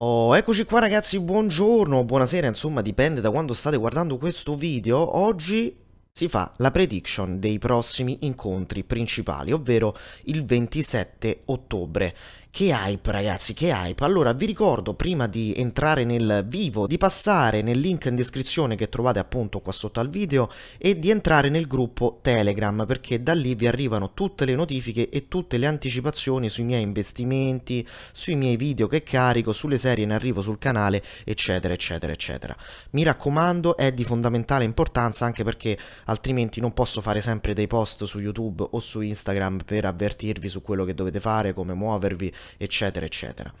Oh, eccoci qua ragazzi, buongiorno, buonasera, insomma dipende da quando state guardando questo video. Oggi si fa la prediction dei prossimi incontri principali, ovvero il 27 ottobre. Che hype ragazzi, che hype. Allora vi ricordo prima di entrare nel vivo di passare nel link in descrizione che trovate appunto qua sotto al video e di entrare nel gruppo Telegram perché da lì vi arrivano tutte le notifiche e tutte le anticipazioni sui miei investimenti, sui miei video che carico, sulle serie in arrivo sul canale eccetera eccetera eccetera. Mi raccomando è di fondamentale importanza anche perché altrimenti non posso fare sempre dei post su YouTube o su Instagram per avvertirvi su quello che dovete fare, come muovervi eccetera, eccetera.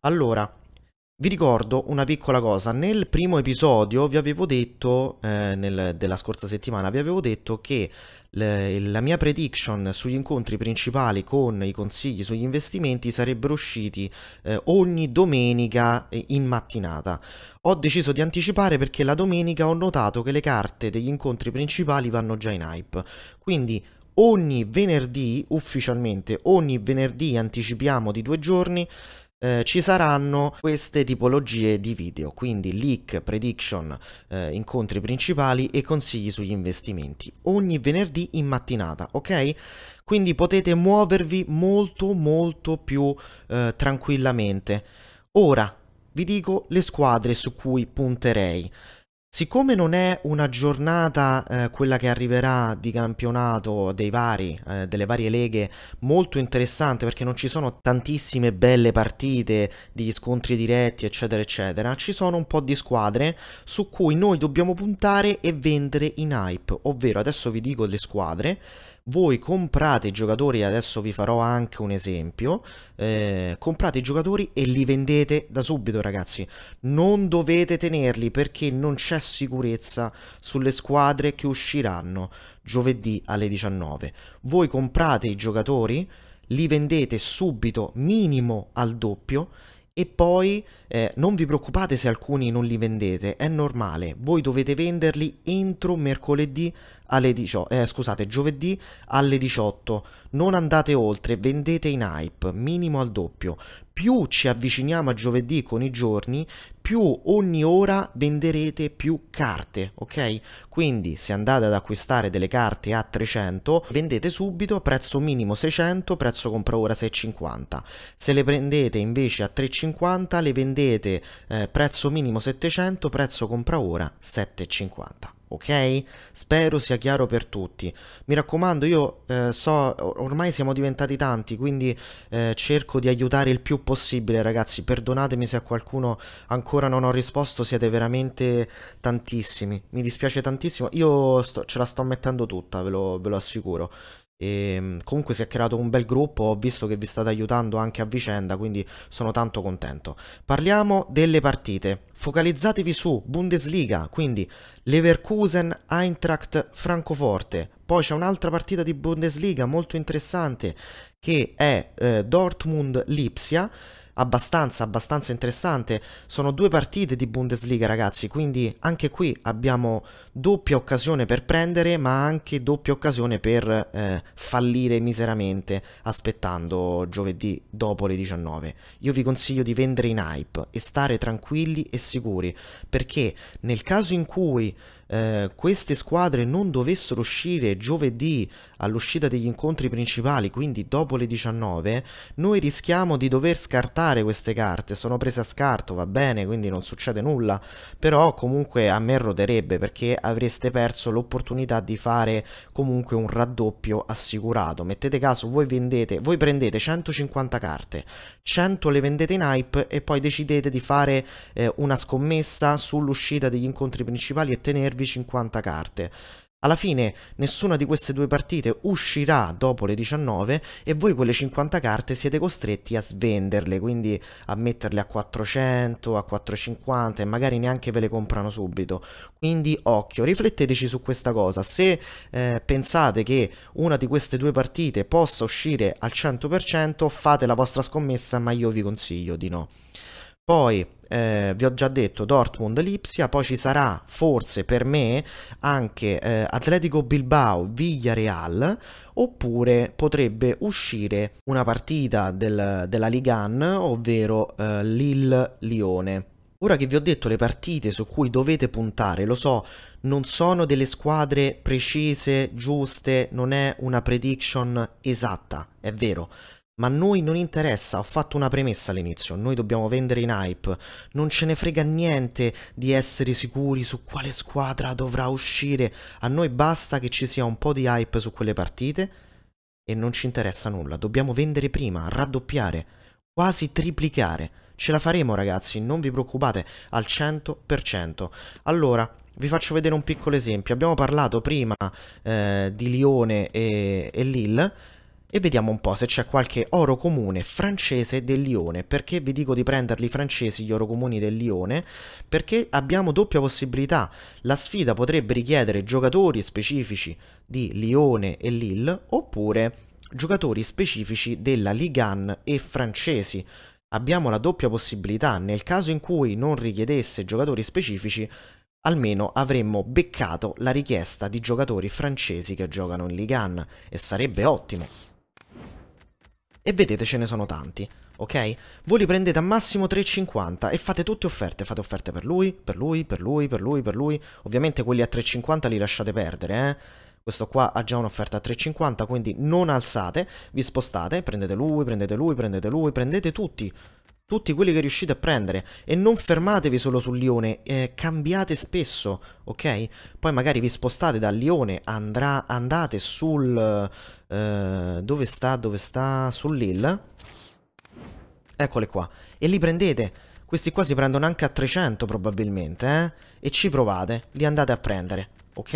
Allora, vi ricordo una piccola cosa, nel primo episodio vi avevo detto, eh, nel, della scorsa settimana, vi avevo detto che le, la mia prediction sugli incontri principali con i consigli sugli investimenti sarebbero usciti eh, ogni domenica eh, in mattinata. Ho deciso di anticipare perché la domenica ho notato che le carte degli incontri principali vanno già in hype, quindi ogni venerdì, ufficialmente, ogni venerdì anticipiamo di due giorni, eh, ci saranno queste tipologie di video, quindi leak, prediction, eh, incontri principali e consigli sugli investimenti, ogni venerdì in mattinata, ok? Quindi potete muovervi molto molto più eh, tranquillamente. Ora vi dico le squadre su cui punterei. Siccome non è una giornata, eh, quella che arriverà di campionato dei vari, eh, delle varie leghe, molto interessante perché non ci sono tantissime belle partite, degli scontri diretti, eccetera, eccetera, ci sono un po' di squadre su cui noi dobbiamo puntare e vendere in hype. Ovvero, adesso vi dico le squadre, voi comprate i giocatori, adesso vi farò anche un esempio, eh, comprate i giocatori e li vendete da subito ragazzi, non dovete tenerli perché non c'è sicurezza sulle squadre che usciranno giovedì alle 19. Voi comprate i giocatori, li vendete subito minimo al doppio e poi eh, non vi preoccupate se alcuni non li vendete, è normale, voi dovete venderli entro mercoledì alle 18, eh, scusate, giovedì alle 18. Non andate oltre, vendete in hype, minimo al doppio. Più ci avviciniamo a giovedì con i giorni, più ogni ora venderete più carte, ok? Quindi se andate ad acquistare delle carte a 300, vendete subito a prezzo minimo 600, prezzo compra ora 650. Se le prendete invece a 350, le vendete eh, prezzo minimo 700, prezzo compra ora 750 ok? Spero sia chiaro per tutti. Mi raccomando, io eh, so, ormai siamo diventati tanti, quindi eh, cerco di aiutare il più possibile, ragazzi. Perdonatemi se a qualcuno ancora non ho risposto, siete veramente tantissimi. Mi dispiace tantissimo, io sto, ce la sto mettendo tutta, ve lo, ve lo assicuro. E ehm, comunque si è creato un bel gruppo, ho visto che vi state aiutando anche a vicenda, quindi sono tanto contento. Parliamo delle partite. Focalizzatevi su Bundesliga, quindi Leverkusen, Eintracht, Francoforte. Poi c'è un'altra partita di Bundesliga molto interessante che è eh, Dortmund-Lipsia abbastanza, abbastanza interessante. Sono due partite di Bundesliga, ragazzi, quindi anche qui abbiamo doppia occasione per prendere, ma anche doppia occasione per eh, fallire miseramente aspettando giovedì dopo le 19. Io vi consiglio di vendere in hype e stare tranquilli e sicuri, perché nel caso in cui eh, queste squadre non dovessero uscire giovedì all'uscita degli incontri principali, quindi dopo le 19, noi rischiamo di dover scartare queste carte. Sono prese a scarto, va bene, quindi non succede nulla, però comunque a me roderebbe perché avreste perso l'opportunità di fare comunque un raddoppio assicurato. Mettete caso, voi vendete, voi prendete 150 carte, 100 le vendete in hype e poi decidete di fare eh, una scommessa sull'uscita degli incontri principali e tenervi 50 carte. Alla fine nessuna di queste due partite uscirà dopo le 19 e voi quelle 50 carte siete costretti a svenderle, quindi a metterle a 400, a 450 e magari neanche ve le comprano subito. Quindi occhio, rifletteteci su questa cosa. Se eh, pensate che una di queste due partite possa uscire al 100%, fate la vostra scommessa, ma io vi consiglio di no. Poi eh, vi ho già detto Dortmund Lipsia, poi ci sarà forse per me anche eh, Atletico Bilbao Villareal oppure potrebbe uscire una partita del, della Ligan, ovvero eh, Lille-Lione. Ora che vi ho detto le partite su cui dovete puntare, lo so, non sono delle squadre precise, giuste, non è una prediction esatta, è vero, ma a noi non interessa, ho fatto una premessa all'inizio, noi dobbiamo vendere in hype, non ce ne frega niente di essere sicuri su quale squadra dovrà uscire, a noi basta che ci sia un po' di hype su quelle partite e non ci interessa nulla, dobbiamo vendere prima, raddoppiare, quasi triplicare, ce la faremo ragazzi, non vi preoccupate, al 100%. Allora, vi faccio vedere un piccolo esempio, abbiamo parlato prima eh, di Lione e, e Lille, e vediamo un po' se c'è qualche oro comune francese del Lione, perché vi dico di prenderli francesi gli oro comuni del Lione, perché abbiamo doppia possibilità, la sfida potrebbe richiedere giocatori specifici di Lione e Lille, oppure giocatori specifici della Ligue 1 e francesi, abbiamo la doppia possibilità, nel caso in cui non richiedesse giocatori specifici, almeno avremmo beccato la richiesta di giocatori francesi che giocano in Ligue 1 e sarebbe ottimo. E vedete ce ne sono tanti, ok? Voi li prendete a massimo 3,50 e fate tutte offerte, fate offerte per lui, per lui, per lui, per lui, per lui. Ovviamente quelli a 3,50 li lasciate perdere, eh? Questo qua ha già un'offerta a 3,50, quindi non alzate, vi spostate, prendete lui, prendete lui, prendete lui, prendete tutti tutti quelli che riuscite a prendere e non fermatevi solo sul lione, eh, cambiate spesso, ok? Poi magari vi spostate dal lione, andrà, andate sul... Eh, dove sta? Dove sta? Sull'ill. Eccole qua. E li prendete. Questi qua si prendono anche a 300 probabilmente, eh? E ci provate, li andate a prendere, ok?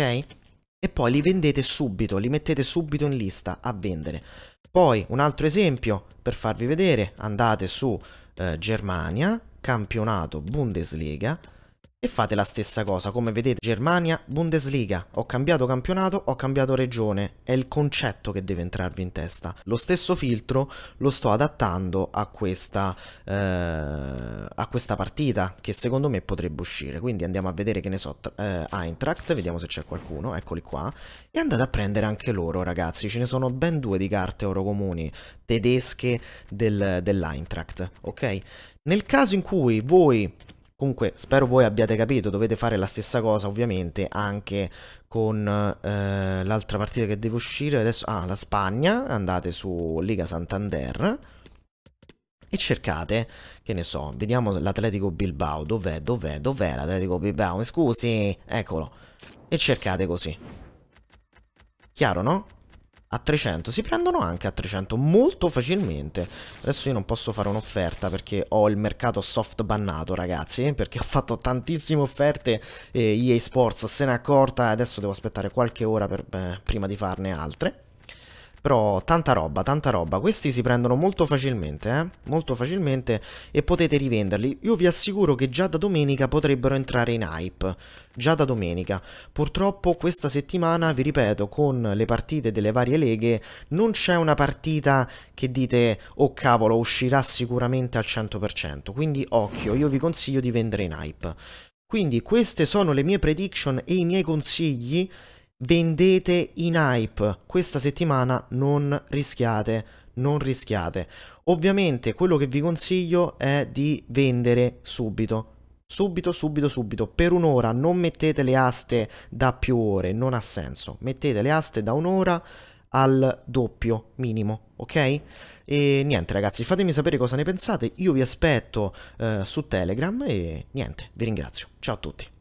E poi li vendete subito, li mettete subito in lista a vendere. Poi un altro esempio per farvi vedere, andate su eh, Germania, campionato Bundesliga, e fate la stessa cosa, come vedete Germania, Bundesliga, ho cambiato campionato, ho cambiato regione, è il concetto che deve entrarvi in testa. Lo stesso filtro lo sto adattando a questa, eh, a questa partita che secondo me potrebbe uscire, quindi andiamo a vedere che ne so, eh, Eintracht, vediamo se c'è qualcuno, eccoli qua, e andate a prendere anche loro ragazzi, ce ne sono ben due di carte oro comuni tedesche del, dell'Eintracht, ok? Nel caso in cui voi Comunque spero voi abbiate capito, dovete fare la stessa cosa ovviamente anche con eh, l'altra partita che deve uscire adesso, ah la Spagna, andate su Liga Santander e cercate, che ne so, vediamo l'Atletico Bilbao, dov'è, dov'è, dov'è l'Atletico Bilbao, mi scusi, eccolo, e cercate così. Chiaro no? a 300 si prendono anche a 300 molto facilmente adesso io non posso fare un'offerta perché ho il mercato soft bannato ragazzi eh, perché ho fatto tantissime offerte e EA Sports se n'è accorta adesso devo aspettare qualche ora per, eh, prima di farne altre però tanta roba, tanta roba. Questi si prendono molto facilmente, eh? Molto facilmente e potete rivenderli. Io vi assicuro che già da domenica potrebbero entrare in hype. Già da domenica. Purtroppo questa settimana, vi ripeto, con le partite delle varie leghe, non c'è una partita che dite, oh cavolo, uscirà sicuramente al 100%. Quindi occhio, io vi consiglio di vendere in hype. Quindi queste sono le mie prediction e i miei consigli vendete in hype. Questa settimana non rischiate, non rischiate. Ovviamente quello che vi consiglio è di vendere subito. Subito, subito, subito, per un'ora non mettete le aste da più ore, non ha senso. Mettete le aste da un'ora al doppio minimo, ok? E niente ragazzi, fatemi sapere cosa ne pensate, io vi aspetto eh, su Telegram e niente, vi ringrazio, ciao a tutti.